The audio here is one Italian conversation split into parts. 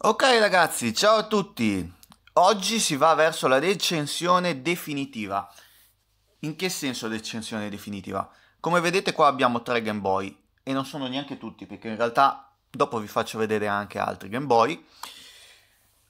Ok ragazzi, ciao a tutti. Oggi si va verso la recensione definitiva. In che senso recensione definitiva? Come vedete qua abbiamo tre Game Boy e non sono neanche tutti perché in realtà dopo vi faccio vedere anche altri Game Boy.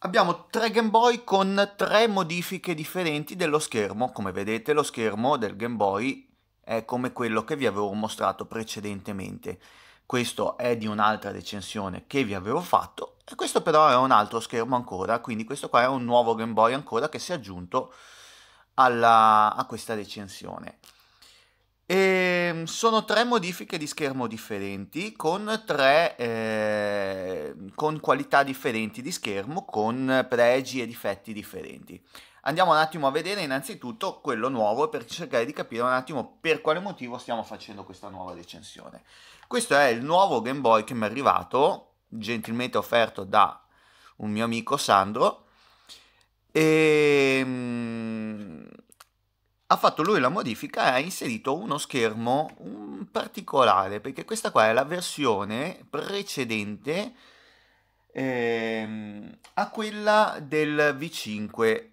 Abbiamo tre Game Boy con tre modifiche differenti dello schermo. Come vedete lo schermo del Game Boy è come quello che vi avevo mostrato precedentemente. Questo è di un'altra recensione che vi avevo fatto e questo però è un altro schermo ancora, quindi questo qua è un nuovo Game Boy ancora che si è aggiunto alla, a questa recensione. E ehm, sono tre modifiche di schermo differenti con, tre, eh, con qualità differenti di schermo, con pregi e difetti differenti. Andiamo un attimo a vedere innanzitutto quello nuovo per cercare di capire un attimo per quale motivo stiamo facendo questa nuova recensione. Questo è il nuovo Game Boy che mi è arrivato, gentilmente offerto da un mio amico Sandro e ehm, ha fatto lui la modifica e ha inserito uno schermo un particolare perché questa qua è la versione precedente eh, a quella del V5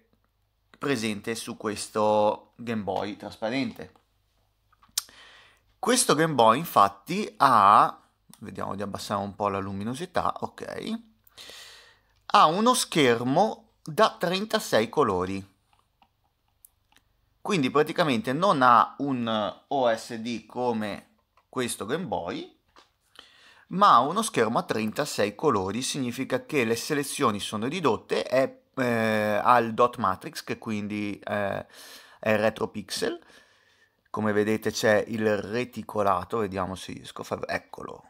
presente su questo Game Boy trasparente questo Game Boy infatti ha vediamo di abbassare un po' la luminosità, ok, ha uno schermo da 36 colori. Quindi praticamente non ha un OSD come questo Game Boy, ma ha uno schermo a 36 colori, significa che le selezioni sono ridotte, è eh, al dot matrix che quindi eh, è retro pixel, come vedete c'è il reticolato, vediamo se riesco a farlo, eccolo,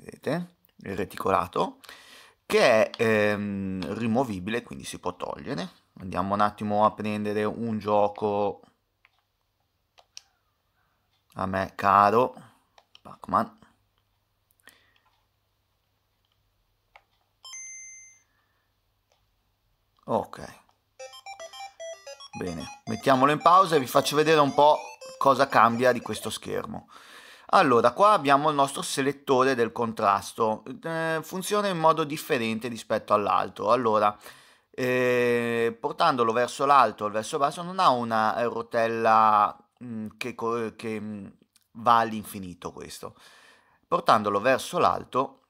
vedete, il reticolato, che è ehm, rimovibile, quindi si può togliere. Andiamo un attimo a prendere un gioco a me caro, Pac-Man. Ok. Bene, mettiamolo in pausa e vi faccio vedere un po' cosa cambia di questo schermo. Allora, qua abbiamo il nostro selettore del contrasto, eh, funziona in modo differente rispetto all'altro. Allora, eh, portandolo verso l'alto o verso basso non ha una rotella mh, mm, che, che mh, mm, va all'infinito questo. Portandolo verso l'alto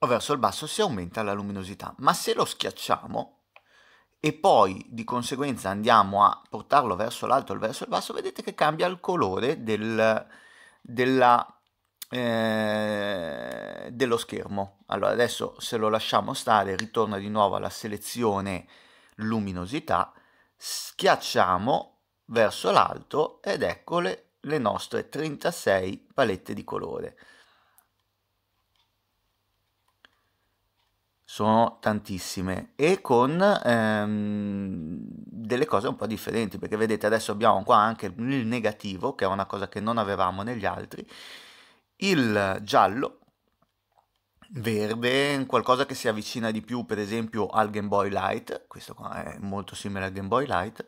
o verso il basso si aumenta la luminosità, ma se lo schiacciamo e poi di conseguenza andiamo a portarlo verso l'alto o verso il basso, vedete che cambia il colore del, della, eh, dello schermo. Allora adesso se lo lasciamo stare ritorna di nuovo alla selezione luminosità, schiacciamo verso l'alto ed eccole le nostre 36 palette di colore. sono tantissime e con ehm, delle cose un po' differenti perché vedete adesso abbiamo qua anche il negativo che è una cosa che non avevamo negli altri il giallo verde qualcosa che si avvicina di più per esempio al Game Boy Light questo qua è molto simile al Game Boy Light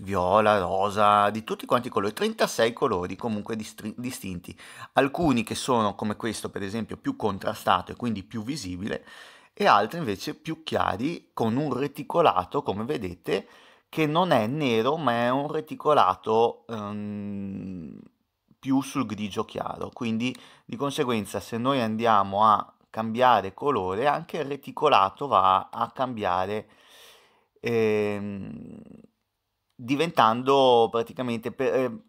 viola, rosa, di tutti quanti i colori, 36 colori comunque distinti, alcuni che sono come questo per esempio più contrastato e quindi più visibile e altri invece più chiari con un reticolato come vedete che non è nero ma è un reticolato ehm, più sul grigio chiaro, quindi di conseguenza se noi andiamo a cambiare colore anche il reticolato va a cambiare ehm, diventando praticamente, per, ehm,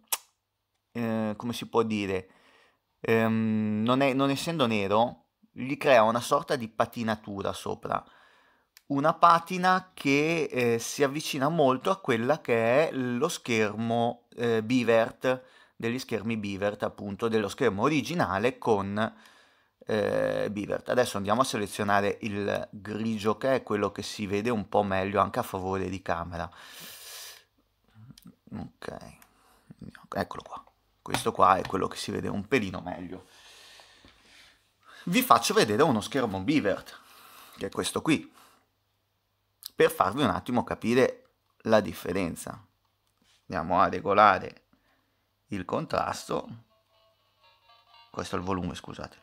eh, come si può dire, ehm, non, è, non essendo nero, gli crea una sorta di patinatura sopra, una patina che eh, si avvicina molto a quella che è lo schermo eh, Bivert, degli schermi Bivert appunto, dello schermo originale con eh, Bivert. Adesso andiamo a selezionare il grigio che è quello che si vede un po' meglio anche a favore di camera ok eccolo qua questo qua è quello che si vede un pelino meglio vi faccio vedere uno schermo Beavert che è questo qui per farvi un attimo capire la differenza andiamo a regolare il contrasto questo è il volume scusate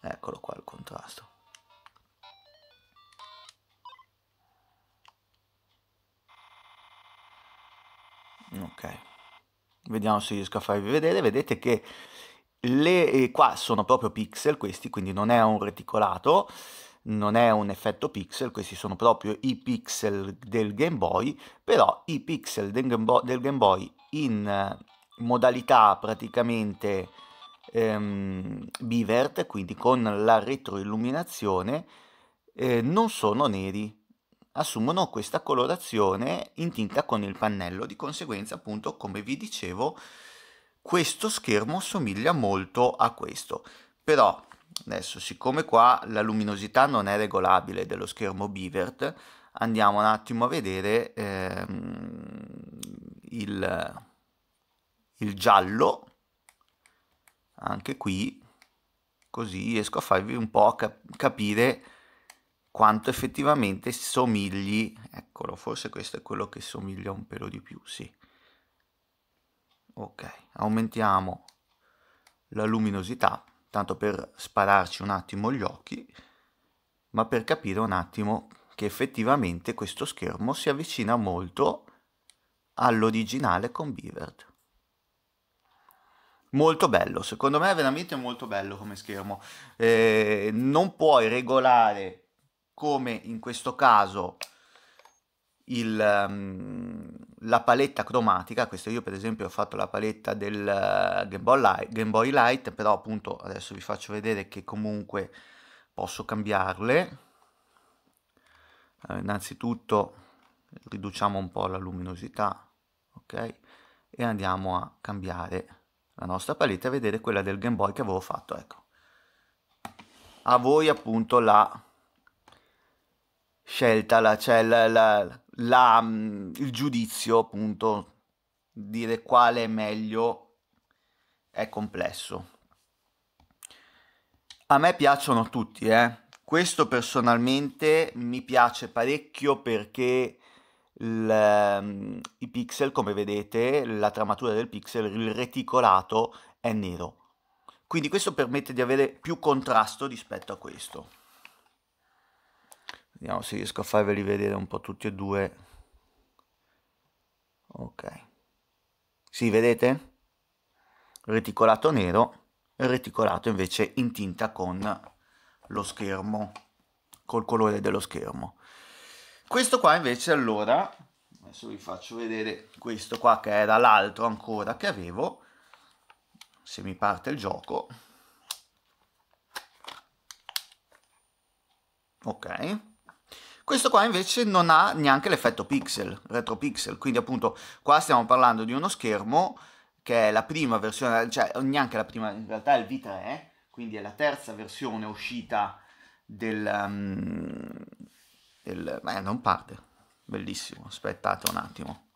eccolo qua il contrasto ok vediamo se riesco a farvi vedere vedete che le, eh, qua sono proprio pixel questi quindi non è un reticolato non è un effetto pixel, questi sono proprio i pixel del Game Boy, però i pixel del Game Boy, del Game Boy in eh, modalità praticamente ehm, bivert, quindi con la retroilluminazione, eh, non sono neri, assumono questa colorazione in tinta con il pannello, di conseguenza appunto come vi dicevo questo schermo somiglia molto a questo, però adesso siccome qua la luminosità non è regolabile dello schermo Bivert andiamo un attimo a vedere ehm, il, il giallo anche qui così riesco a farvi un po' cap capire quanto effettivamente somigli, eccolo, forse questo è quello che somiglia un pelo di più, sì. Ok, aumentiamo la luminosità, tanto per spararci un attimo gli occhi, ma per capire un attimo che effettivamente questo schermo si avvicina molto all'originale con Beavert. Molto bello, secondo me è veramente molto bello come schermo. Eh, non puoi regolare come in questo caso il, ehm, la paletta cromatica, questo io per esempio ho fatto la paletta del eh, Game, Boy Light, Game Boy Light, però appunto adesso vi faccio vedere che comunque posso cambiarle. Allora, eh, innanzitutto riduciamo un po' la luminosità, ok? E andiamo a cambiare la nostra paletta e vedere quella del Game Boy che avevo fatto, ecco. A voi appunto la scelta, la, cioè la, la, la, mm, il giudizio, appunto, dire quale è meglio è complesso. A me piacciono tutti, eh. Questo personalmente mi piace parecchio perché il, mm, i pixel, come vedete, la tramatura del pixel, il reticolato è nero. Quindi questo permette di avere più contrasto rispetto a questo vediamo se riesco a farveli vedere un po' tutti e due ok si vedete reticolato nero e reticolato invece in tinta con lo schermo col colore dello schermo questo qua invece allora adesso vi faccio vedere questo qua che era l'altro ancora che avevo se mi parte il gioco ok questo qua invece non ha neanche l'effetto pixel, retro pixel, quindi appunto qua stiamo parlando di uno schermo che è la prima versione, cioè neanche la prima, in realtà è il V3, quindi è la terza versione uscita del... Um, del eh, non parte, bellissimo, aspettate un attimo.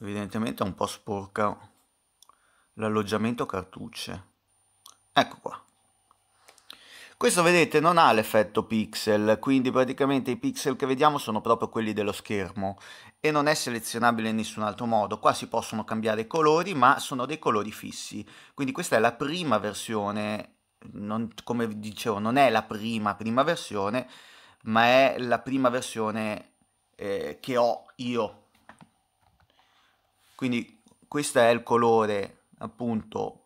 evidentemente è un po' sporca l'alloggiamento cartucce ecco qua questo vedete non ha l'effetto pixel quindi praticamente i pixel che vediamo sono proprio quelli dello schermo e non è selezionabile in nessun altro modo qua si possono cambiare i colori ma sono dei colori fissi quindi questa è la prima versione non, come dicevo non è la prima prima versione ma è la prima versione eh, che ho io quindi questo è il colore appunto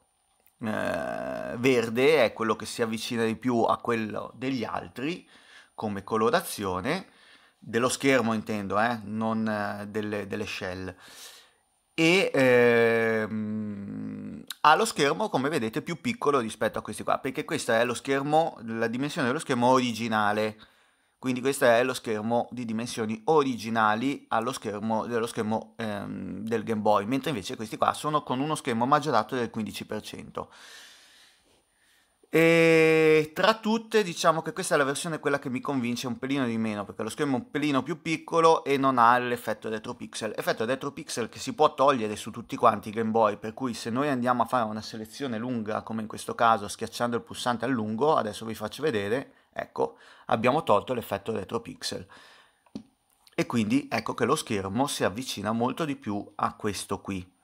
eh, verde è quello che si avvicina di più a quello degli altri come colorazione dello schermo intendo eh, non eh, delle, delle, shell e ehm, ha lo schermo come vedete più piccolo rispetto a questi qua perché questo è lo schermo la dimensione dello schermo originale quindi questo è lo schermo di dimensioni originali allo schermo, dello schermo ehm, del Game Boy, mentre invece questi qua sono con uno schermo maggiorato del 15%. E tra tutte diciamo che questa è la versione quella che mi convince un pelino di meno perché lo schermo è un pelino più piccolo e non ha l'effetto retropixel effetto retropixel che si può togliere su tutti quanti i Game Boy per cui se noi andiamo a fare una selezione lunga come in questo caso schiacciando il pulsante a lungo adesso vi faccio vedere Ecco, abbiamo tolto l'effetto retropixel. E quindi ecco che lo schermo si avvicina molto di più a questo qui.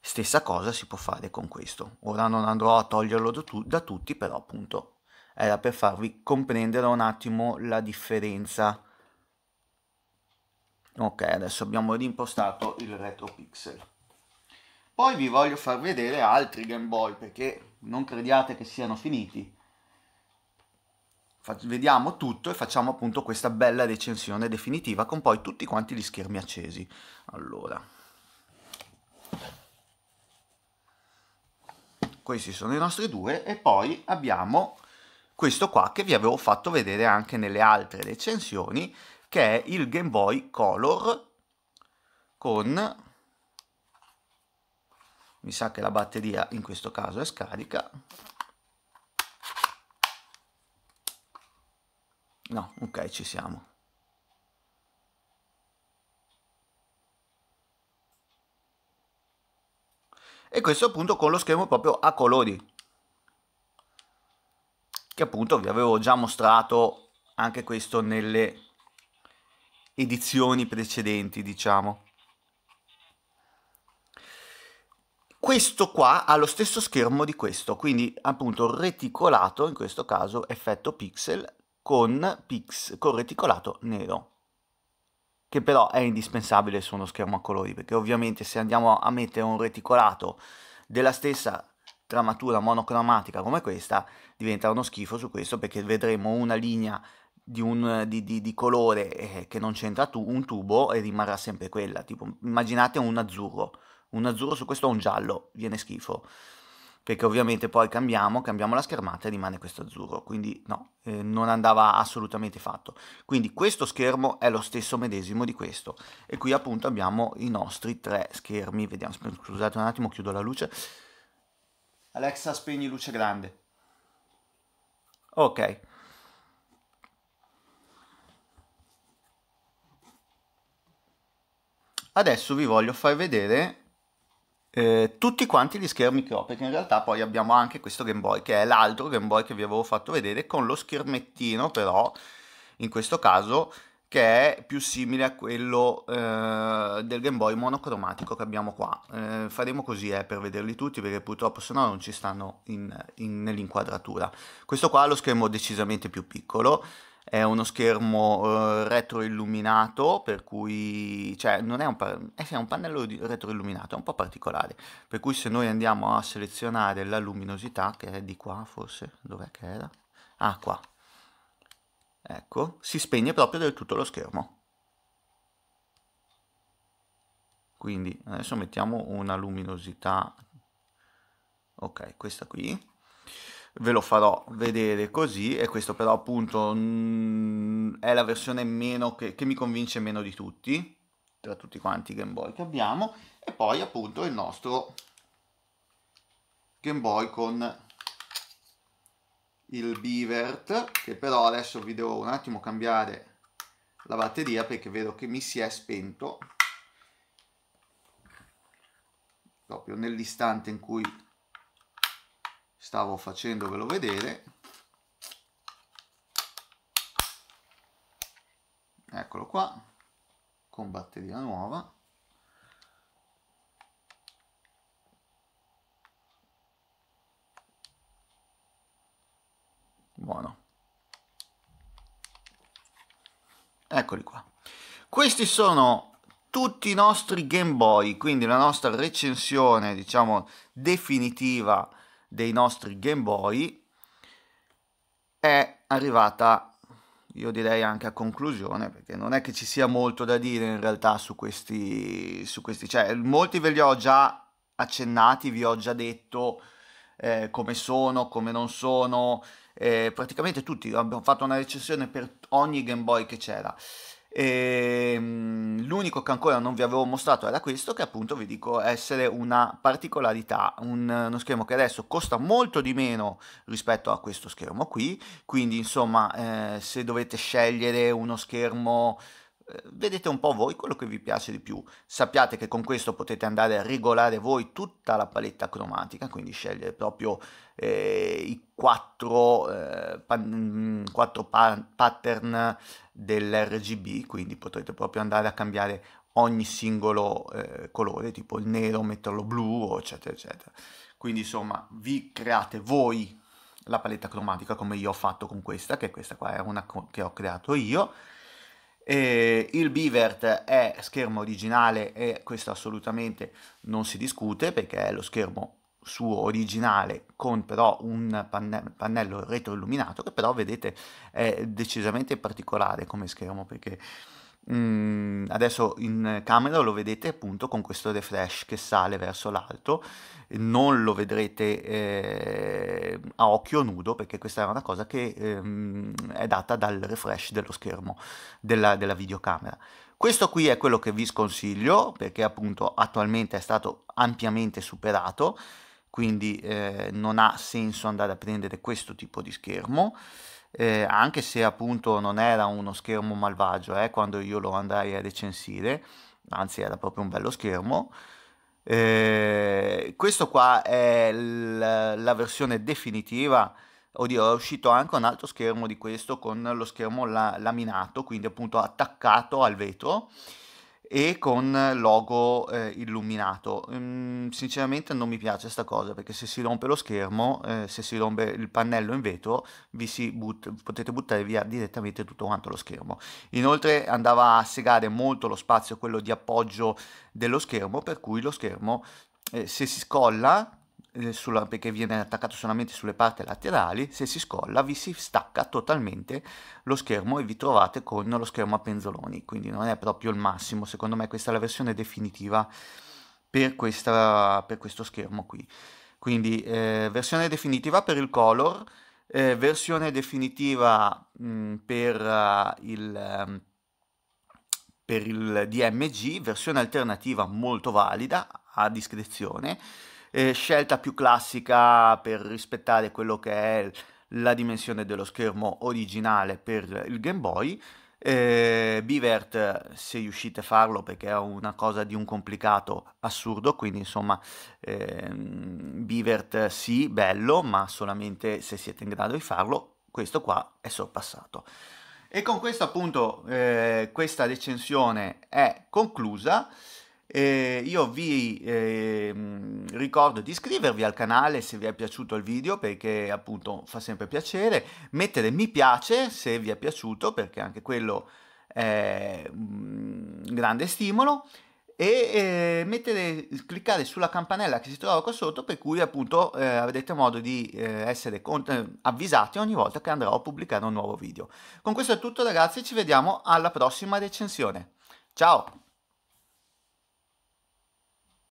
Stessa cosa si può fare con questo. Ora non andrò a toglierlo da, tu da tutti, però appunto era per farvi comprendere un attimo la differenza. Ok, adesso abbiamo rimpostato il retropixel. Poi vi voglio far vedere altri Game Boy, perché non crediate che siano finiti vediamo tutto e facciamo appunto questa bella recensione definitiva con poi tutti quanti gli schermi accesi. Allora, questi sono i nostri due e poi abbiamo questo qua che vi avevo fatto vedere anche nelle altre recensioni che è il Game Boy Color con mi sa che la batteria in questo caso è scarica No, ok, ci siamo. E questo appunto con lo schermo proprio a colori. Che appunto vi avevo già mostrato anche questo nelle edizioni precedenti, diciamo. Questo qua ha lo stesso schermo di questo, quindi appunto reticolato, in questo caso effetto pixel, con pix con reticolato nero che però è indispensabile su uno schermo a colori perché ovviamente se andiamo a mettere un reticolato della stessa tramatura monocromatica come questa diventa uno schifo su questo perché vedremo una linea di, un, di, di, di colore eh, che non c'entra tu, un tubo e rimarrà sempre quella tipo immaginate un azzurro un azzurro su questo o un giallo viene schifo perché ovviamente poi cambiamo, cambiamo la schermata e rimane questo azzurro, quindi no, eh, non andava assolutamente fatto. Quindi questo schermo è lo stesso medesimo di questo e qui appunto abbiamo i nostri tre schermi, vediamo, scusate un attimo, chiudo la luce. Alexa spegni luce grande. Ok. Adesso vi voglio far vedere eh, tutti quanti gli schermi che ho, perché in realtà poi abbiamo anche questo Game Boy, che è l'altro Game Boy che vi avevo fatto vedere, con lo schermettino però, in questo caso, che è più simile a quello eh, del Game Boy monocromatico che abbiamo qua. Eh, faremo così eh, per vederli tutti perché purtroppo se no non ci stanno in, in, nell'inquadratura. Questo qua ha lo schermo decisamente più piccolo, è uno schermo eh, retroilluminato, per cui cioè, non è un, pa- eh sì, è un pannello retroilluminato, è un po' particolare, per cui se noi andiamo a selezionare la luminosità, che è di qua forse, dov'è che era? Ah, qua. Ecco, si spegne proprio del tutto lo schermo. Quindi adesso mettiamo una luminosità, ok, questa qui, ve lo farò vedere così e questo però appunto mh, mm, è la versione meno che, che mi convince meno di tutti tra tutti quanti i Game Boy che abbiamo e poi appunto il nostro Game Boy con il Beavert che però adesso vi devo un attimo cambiare la batteria perché vedo che mi si è spento proprio nell'istante in cui stavo facendovelo vedere eccolo qua con batteria nuova buono eccoli qua questi sono tutti i nostri Game Boy quindi la nostra recensione diciamo definitiva dei nostri Game Boy è arrivata io direi anche a conclusione perché non è che ci sia molto da dire in realtà su questi su questi cioè molti ve li ho già accennati vi ho già detto eh, come sono come non sono eh, praticamente tutti abbiamo fatto una recensione per ogni Game Boy che c'era e, ehm, l'unico che ancora non vi avevo mostrato era questo, che appunto vi dico essere una particolarità, un, uno schermo che adesso costa molto di meno rispetto a questo schermo qui, quindi insomma eh, se dovete scegliere uno schermo vedete un po' voi quello che vi piace di più. Sappiate che con questo potete andare a regolare voi tutta la paletta cromatica, quindi scegliere proprio eh, i quattro, eh, pan, mm, quattro pa- pattern dell'RGB, quindi potrete proprio andare a cambiare ogni singolo eh, colore, tipo il nero, metterlo blu, eccetera, eccetera. Quindi insomma, vi create voi la paletta cromatica come io ho fatto con questa, che questa qua è una che ho creato io, eh, il Bivert è schermo originale e questo assolutamente non si discute perché è lo schermo suo originale con però un panne- pannello retroilluminato che però vedete è decisamente particolare come schermo perché Mm, adesso in camera lo vedete appunto con questo refresh che sale verso l'alto, non lo vedrete eh, a occhio nudo perché questa è una cosa che ehm, è data dal refresh dello schermo della, della videocamera. Questo qui è quello che vi sconsiglio perché appunto attualmente è stato ampiamente superato, quindi eh, non ha senso andare a prendere questo tipo di schermo eh, anche se appunto non era uno schermo malvagio eh, quando io lo andai a recensire, anzi era proprio un bello schermo. Eh, questo qua è l- la versione definitiva, oddio è uscito anche un altro schermo di questo con lo schermo la- laminato, quindi appunto attaccato al vetro e con logo eh, illuminato. Mm, sinceramente non mi piace questa cosa perché se si rompe lo schermo, eh, se si rompe il pannello in vetro, vi but- potete buttare via direttamente tutto quanto lo schermo. Inoltre andava a segare molto lo spazio quello di appoggio dello schermo, per cui lo schermo eh, se si scolla eh, sulla, perché viene attaccato solamente sulle parti laterali, se si scolla vi si stacca totalmente lo schermo e vi trovate con lo schermo a penzoloni, quindi non è proprio il massimo, secondo me questa è la versione definitiva per, questa, per questo schermo qui. Quindi eh, versione definitiva per il color, eh, versione definitiva mh, mm, per, uh, il, um, per il DMG, versione alternativa molto valida a discrezione eh, scelta più classica per rispettare quello che è la dimensione dello schermo originale per il Game Boy. Eh, Bivert, se riuscite a farlo, perché è una cosa di un complicato assurdo, quindi insomma, eh, Bivert sì, bello, ma solamente se siete in grado di farlo, questo qua è sorpassato. E con questo appunto eh, questa recensione è conclusa. Eh, io vi eh, ricordo di iscrivervi al canale se vi è piaciuto il video perché appunto fa sempre piacere, mettere mi piace se vi è piaciuto perché anche quello è un grande stimolo e eh, mettere, cliccare sulla campanella che si trova qua sotto per cui appunto eh, avrete modo di eh, essere eh, avvisati ogni volta che andrò a pubblicare un nuovo video. Con questo è tutto ragazzi, ci vediamo alla prossima recensione. Ciao!